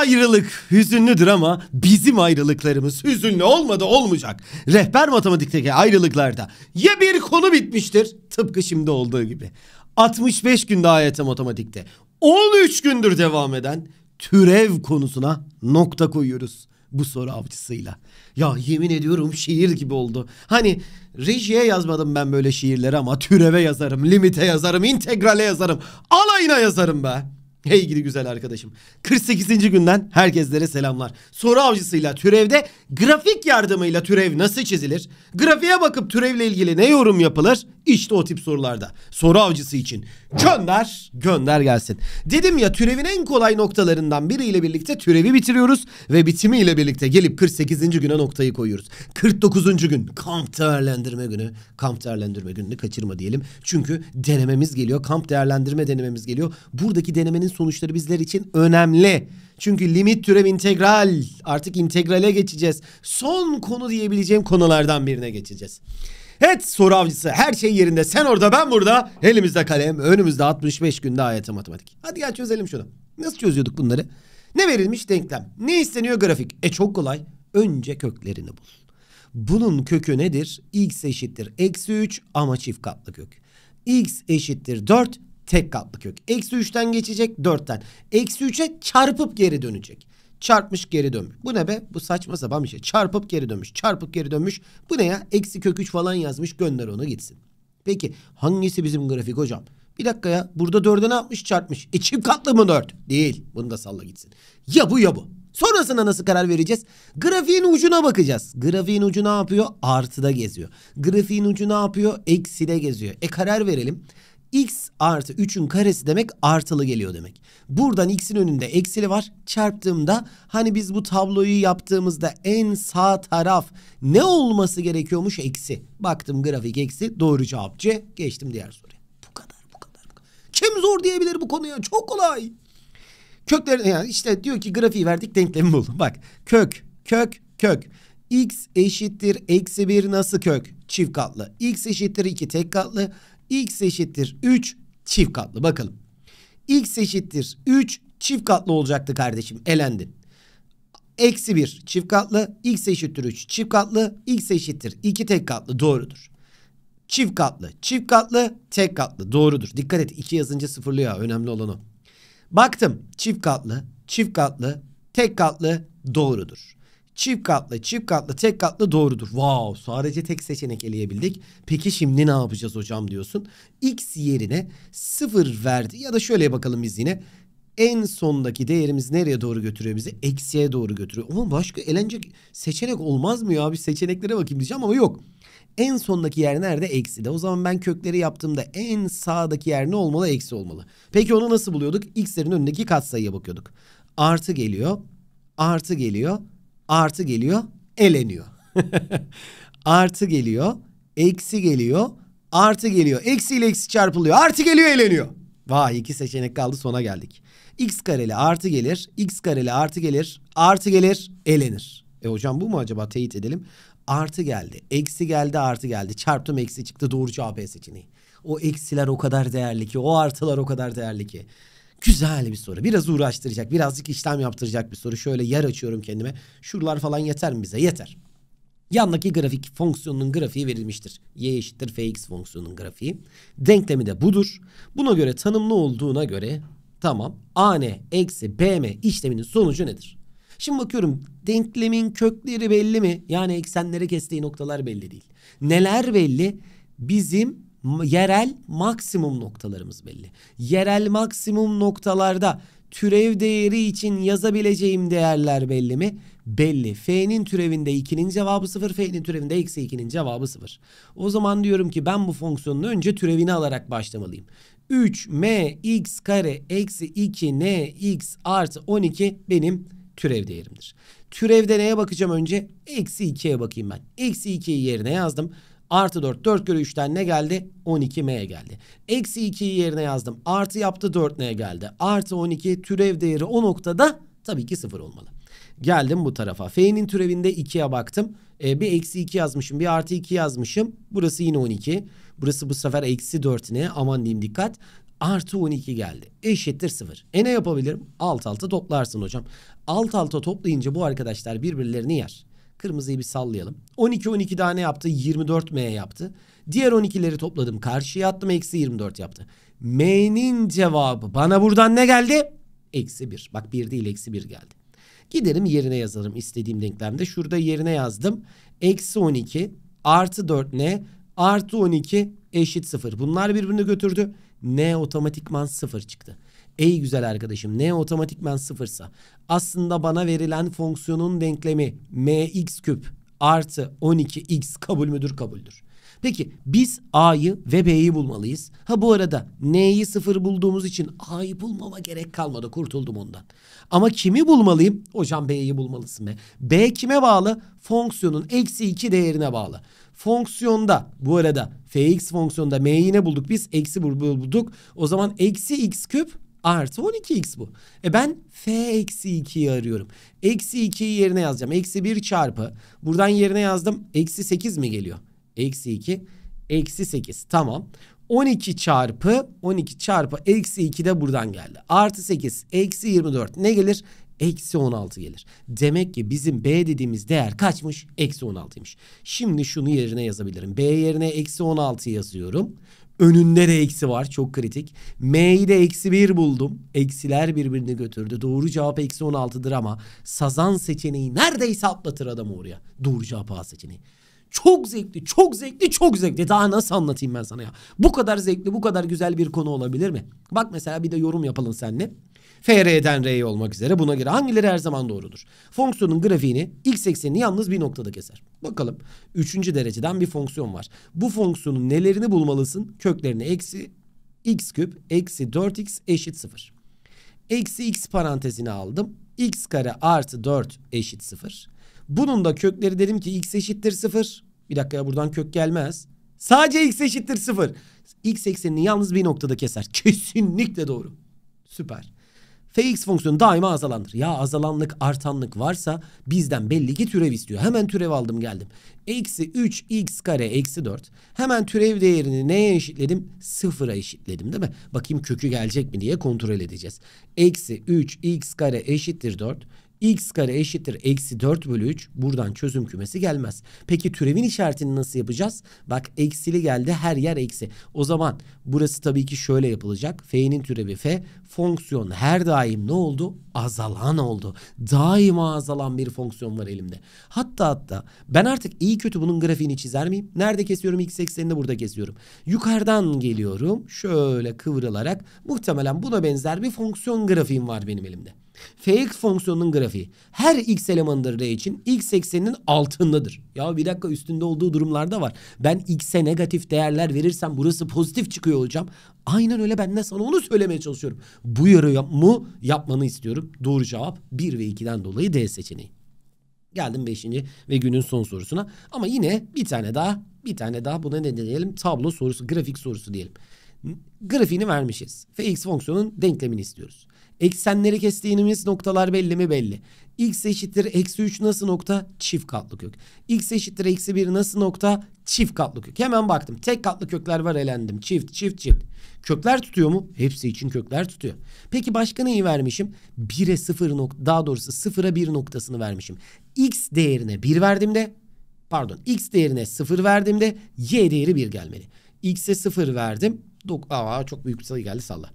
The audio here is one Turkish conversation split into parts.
ayrılık hüzünlüdür ama bizim ayrılıklarımız hüzünlü olmadı olmayacak. Rehber matematikteki ayrılıklarda ya bir konu bitmiştir tıpkı şimdi olduğu gibi. 65 günde AYT matematikte 13 gündür devam eden türev konusuna nokta koyuyoruz bu soru avcısıyla. Ya yemin ediyorum şiir gibi oldu. Hani rejiye yazmadım ben böyle şiirleri ama türeve yazarım, limite yazarım, integrale yazarım, alayına yazarım be. Hey gidi güzel arkadaşım. 48. günden herkeslere selamlar. Soru avcısıyla türevde grafik yardımıyla türev nasıl çizilir? Grafiğe bakıp türevle ilgili ne yorum yapılır? İşte o tip sorularda. Soru avcısı için. Gönder, gönder gelsin. Dedim ya türevin en kolay noktalarından biriyle birlikte türevi bitiriyoruz. Ve bitimiyle birlikte gelip 48. güne noktayı koyuyoruz. 49. gün kamp değerlendirme günü. Kamp değerlendirme gününü kaçırma diyelim. Çünkü denememiz geliyor. Kamp değerlendirme denememiz geliyor. Buradaki denemenin sonuçları bizler için önemli. Çünkü limit türev integral. Artık integrale geçeceğiz. Son konu diyebileceğim konulardan birine geçeceğiz. Evet soru avcısı her şey yerinde. Sen orada ben burada. Elimizde kalem önümüzde 65 günde AYT matematik. Hadi gel çözelim şunu. Nasıl çözüyorduk bunları? Ne verilmiş denklem? Ne isteniyor grafik? E çok kolay. Önce köklerini bul. Bunun kökü nedir? X eşittir eksi 3 ama çift katlı kök. X eşittir 4 tek katlı kök. Eksi 3'ten geçecek 4'ten. Eksi 3'e çarpıp geri dönecek çarpmış geri dönmüş. Bu ne be? Bu saçma sapan bir şey. Çarpıp geri dönmüş. Çarpıp geri dönmüş. Bu ne ya? Eksi kök 3 falan yazmış. Gönder onu gitsin. Peki hangisi bizim grafik hocam? Bir dakika ya. Burada 4'e ne yapmış? Çarpmış. E katlı mı 4? Değil. Bunu da salla gitsin. Ya bu ya bu. Sonrasında nasıl karar vereceğiz? Grafiğin ucuna bakacağız. Grafiğin ucu ne yapıyor? Artıda geziyor. Grafiğin ucu ne yapıyor? Ekside geziyor. E karar verelim x artı 3'ün karesi demek artılı geliyor demek. Buradan x'in önünde eksili var. Çarptığımda hani biz bu tabloyu yaptığımızda en sağ taraf ne olması gerekiyormuş? Eksi. Baktım grafik eksi. Doğru cevap C. Geçtim diğer soruya. Bu kadar bu kadar. Bu kadar. Kim zor diyebilir bu konuya? Çok kolay. Kökler yani işte diyor ki grafiği verdik denklemi buldum Bak kök kök kök x eşittir eksi 1 nasıl kök? Çift katlı. x eşittir 2 tek katlı x eşittir 3 çift katlı bakalım. x eşittir 3 çift katlı olacaktı kardeşim elendi. Eksi 1 çift katlı x eşittir 3 çift katlı x eşittir 2 tek katlı doğrudur. Çift katlı çift katlı tek katlı doğrudur. Dikkat et 2 yazınca sıfırlıyor önemli olan o. Baktım çift katlı çift katlı tek katlı doğrudur. Çift katlı, çift katlı, tek katlı doğrudur. Wow, sadece tek seçenek eleyebildik. Peki şimdi ne yapacağız hocam diyorsun. X yerine 0 verdi ya da şöyle bakalım biz yine. En sondaki değerimiz nereye doğru götürüyor bizi? Eksiye doğru götürüyor. Ama başka elenecek seçenek olmaz mı ya? Bir seçeneklere bakayım diyeceğim ama yok. En sondaki yer nerede? Eksi de. O zaman ben kökleri yaptığımda en sağdaki yer ne olmalı? Eksi olmalı. Peki onu nasıl buluyorduk? X'lerin önündeki katsayıya bakıyorduk. Artı geliyor. Artı geliyor Artı geliyor eleniyor. artı geliyor eksi geliyor artı geliyor. Eksi ile eksi çarpılıyor artı geliyor eleniyor. Vay iki seçenek kaldı sona geldik. X kareli artı gelir x kareli artı gelir artı gelir elenir. E hocam bu mu acaba teyit edelim. Artı geldi eksi geldi artı geldi çarptım eksi çıktı doğru cevap e seçeneği. O eksiler o kadar değerli ki o artılar o kadar değerli ki. Güzel bir soru. Biraz uğraştıracak, birazcık işlem yaptıracak bir soru. Şöyle yer açıyorum kendime. Şuralar falan yeter mi bize? Yeter. Yandaki grafik fonksiyonunun grafiği verilmiştir. y eşittir fx fonksiyonunun grafiği. Denklemi de budur. Buna göre tanımlı olduğuna göre tamam. a ne eksi b m işleminin sonucu nedir? Şimdi bakıyorum denklemin kökleri belli mi? Yani eksenlere kestiği noktalar belli değil. Neler belli? Bizim yerel maksimum noktalarımız belli. Yerel maksimum noktalarda türev değeri için yazabileceğim değerler belli mi? Belli. F'nin türevinde 2'nin cevabı 0, F'nin türevinde eksi 2'nin cevabı 0. O zaman diyorum ki ben bu fonksiyonun önce türevini alarak başlamalıyım. 3 m x kare eksi 2 n x artı 12 benim türev değerimdir. Türevde neye bakacağım önce? Eksi 2'ye bakayım ben. Eksi 2'yi yerine yazdım. Artı 4. 4 kere 3'ten ne geldi? 12 m'ye geldi. Eksi 2'yi yerine yazdım. Artı yaptı 4 ne geldi? Artı 12 türev değeri o noktada tabii ki 0 olmalı. Geldim bu tarafa. F'nin türevinde 2'ye baktım. Ee, bir eksi 2 yazmışım. Bir artı 2 yazmışım. Burası yine 12. Burası bu sefer eksi 4 ne? Aman diyeyim dikkat. Artı 12 geldi. Eşittir 0. E ne yapabilirim? Alt alta toplarsın hocam. Alt alta toplayınca bu arkadaşlar birbirlerini yer. Kırmızıyı bir sallayalım. 12 12 daha ne yaptı? 24 M yaptı. Diğer 12'leri topladım. Karşıya attım. Eksi 24 yaptı. M'nin cevabı bana buradan ne geldi? Eksi 1. Bak 1 değil eksi 1 geldi. Giderim yerine yazarım istediğim denklemde. Şurada yerine yazdım. Eksi 12 artı 4 ne? artı 12 eşit 0. Bunlar birbirini götürdü. N otomatikman 0 çıktı. Ey güzel arkadaşım n otomatikmen sıfırsa aslında bana verilen fonksiyonun denklemi mx küp artı 12x kabul müdür kabuldür. Peki biz a'yı ve b'yi bulmalıyız. Ha bu arada n'yi sıfır bulduğumuz için a'yı bulmama gerek kalmadı kurtuldum ondan. Ama kimi bulmalıyım? Hocam b'yi bulmalısın be. b kime bağlı? Fonksiyonun eksi 2 değerine bağlı. Fonksiyonda bu arada fx fonksiyonda m'yi ne bulduk biz? Eksi bulduk. O zaman eksi x küp artı 12x bu. E ben f eksi 2'yi arıyorum. Eksi 2'yi yerine yazacağım. Eksi 1 çarpı. Buradan yerine yazdım. Eksi 8 mi geliyor? Eksi 2. Eksi 8. Tamam. 12 çarpı 12 çarpı eksi 2 de buradan geldi. Artı 8 eksi 24 ne gelir? Eksi 16 gelir. Demek ki bizim B dediğimiz değer kaçmış? Eksi 16'ymış. Şimdi şunu yerine yazabilirim. B yerine eksi 16 yazıyorum. Önünde de eksi var. Çok kritik. M'yi de eksi bir buldum. Eksiler birbirini götürdü. Doğru cevap eksi 16'dır ama Sazan seçeneği neredeyse atlatır adamı oraya. Doğru cevap A seçeneği. Çok zevkli, çok zevkli, çok zevkli. Daha nasıl anlatayım ben sana ya? Bu kadar zevkli, bu kadar güzel bir konu olabilir mi? Bak mesela bir de yorum yapalım seninle. FR'den R'ye olmak üzere buna göre hangileri her zaman doğrudur? Fonksiyonun grafiğini x eksenini yalnız bir noktada keser. Bakalım. Üçüncü dereceden bir fonksiyon var. Bu fonksiyonun nelerini bulmalısın? Köklerini eksi x küp eksi 4x eşit 0. Eksi x parantezini aldım. x kare artı 4 eşit 0. Bunun da kökleri dedim ki x eşittir 0. Bir dakika ya buradan kök gelmez. Sadece x eşittir 0. X eksenini yalnız bir noktada keser. Kesinlikle doğru. Süper fx fonksiyonu daima azalandır. Ya azalanlık artanlık varsa bizden belli ki türev istiyor. Hemen türev aldım geldim. Eksi 3x kare eksi 4. Hemen türev değerini neye eşitledim? Sıfıra eşitledim değil mi? Bakayım kökü gelecek mi diye kontrol edeceğiz. Eksi 3x kare eşittir 4 x kare eşittir eksi 4 bölü 3 buradan çözüm kümesi gelmez. Peki türevin işaretini nasıl yapacağız? Bak eksili geldi her yer eksi. O zaman burası tabii ki şöyle yapılacak. F'nin türevi f fonksiyon her daim ne oldu? Azalan oldu. Daima azalan bir fonksiyon var elimde. Hatta hatta ben artık iyi kötü bunun grafiğini çizer miyim? Nerede kesiyorum? x eksenini burada kesiyorum. Yukarıdan geliyorum. Şöyle kıvrılarak muhtemelen buna benzer bir fonksiyon grafiğim var benim elimde. Fx fonksiyonunun grafiği. Her x elemanıdır r için x ekseninin altındadır. Ya bir dakika üstünde olduğu durumlarda var. Ben x'e negatif değerler verirsem burası pozitif çıkıyor olacağım. Aynen öyle ben de sana onu söylemeye çalışıyorum. Bu mı yapmanı istiyorum. Doğru cevap 1 ve 2'den dolayı D seçeneği. Geldim 5. ve günün son sorusuna. Ama yine bir tane daha bir tane daha buna ne diyelim tablo sorusu grafik sorusu diyelim grafiğini vermişiz. Ve x fonksiyonun denklemini istiyoruz. Eksenleri kestiğimiz noktalar belli mi belli. x eşittir eksi 3 nasıl nokta? Çift katlı kök. x eşittir eksi 1 nasıl nokta? Çift katlı kök. Hemen baktım. Tek katlı kökler var elendim. Çift çift çift. Kökler tutuyor mu? Hepsi için kökler tutuyor. Peki başka neyi vermişim? 1'e 0 nokta daha doğrusu 0'a 1 noktasını vermişim. x değerine 1 de, pardon x değerine 0 de y değeri 1 gelmeli. X'e 0 verdim. Aa, çok büyük bir sayı geldi salla.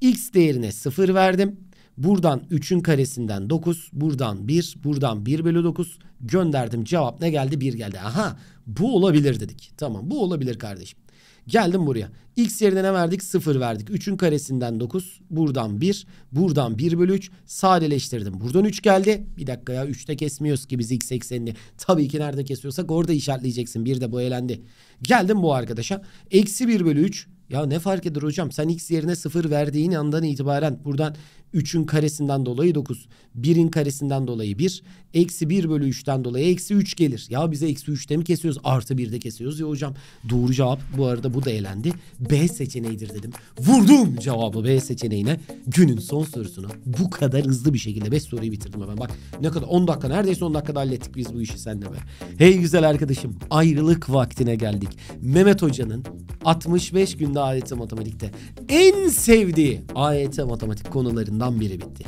X değerine 0 verdim. Buradan 3'ün karesinden 9. Buradan 1. Buradan 1 bölü 9. Gönderdim. Cevap ne geldi? 1 geldi. Aha bu olabilir dedik. Tamam bu olabilir kardeşim. Geldim buraya. X yerine ne verdik? 0 verdik. 3'ün karesinden 9. Buradan 1. Buradan 1 bölü 3. Sadeleştirdim. Buradan 3 geldi. Bir dakika ya 3'te kesmiyoruz ki biz x eksenini. Tabii ki nerede kesiyorsak orada işaretleyeceksin. Bir de bu elendi. Geldim bu arkadaşa. Eksi 1 bölü 3. Ya ne fark eder hocam? Sen x yerine 0 verdiğin andan itibaren buradan 3'ün karesinden dolayı 9. 1'in karesinden dolayı 1. Eksi 1 bölü 3'ten dolayı eksi 3 gelir. Ya bize eksi 3'te mi kesiyoruz? Artı 1'de kesiyoruz ya hocam. Doğru cevap bu arada bu da elendi. B seçeneğidir dedim. Vurdum cevabı B seçeneğine. Günün son sorusunu bu kadar hızlı bir şekilde 5 soruyu bitirdim hemen. Bak ne kadar 10 dakika neredeyse 10 dakikada hallettik biz bu işi senle be. Hey güzel arkadaşım ayrılık vaktine geldik. Mehmet Hoca'nın 65 günde AYT matematikte en sevdiği AYT matematik konularında konularından biri bitti.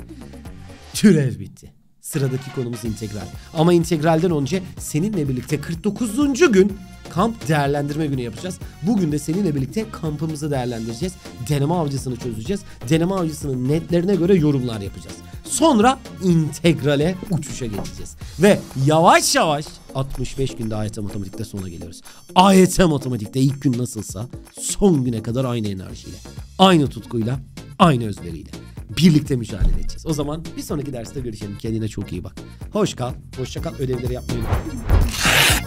Türev bitti. Sıradaki konumuz integral. Ama integralden önce seninle birlikte 49. gün kamp değerlendirme günü yapacağız. Bugün de seninle birlikte kampımızı değerlendireceğiz. Deneme avcısını çözeceğiz. Deneme avcısının netlerine göre yorumlar yapacağız. Sonra integrale uçuşa geçeceğiz. Ve yavaş yavaş 65 günde AYT e matematikte sona geliyoruz. AYT e matematikte ilk gün nasılsa son güne kadar aynı enerjiyle, aynı tutkuyla, aynı özveriyle birlikte mücadele edeceğiz. O zaman bir sonraki derste görüşelim. Kendine çok iyi bak. Hoş kal, hoşça kal. Ödevleri yapmayı unutma.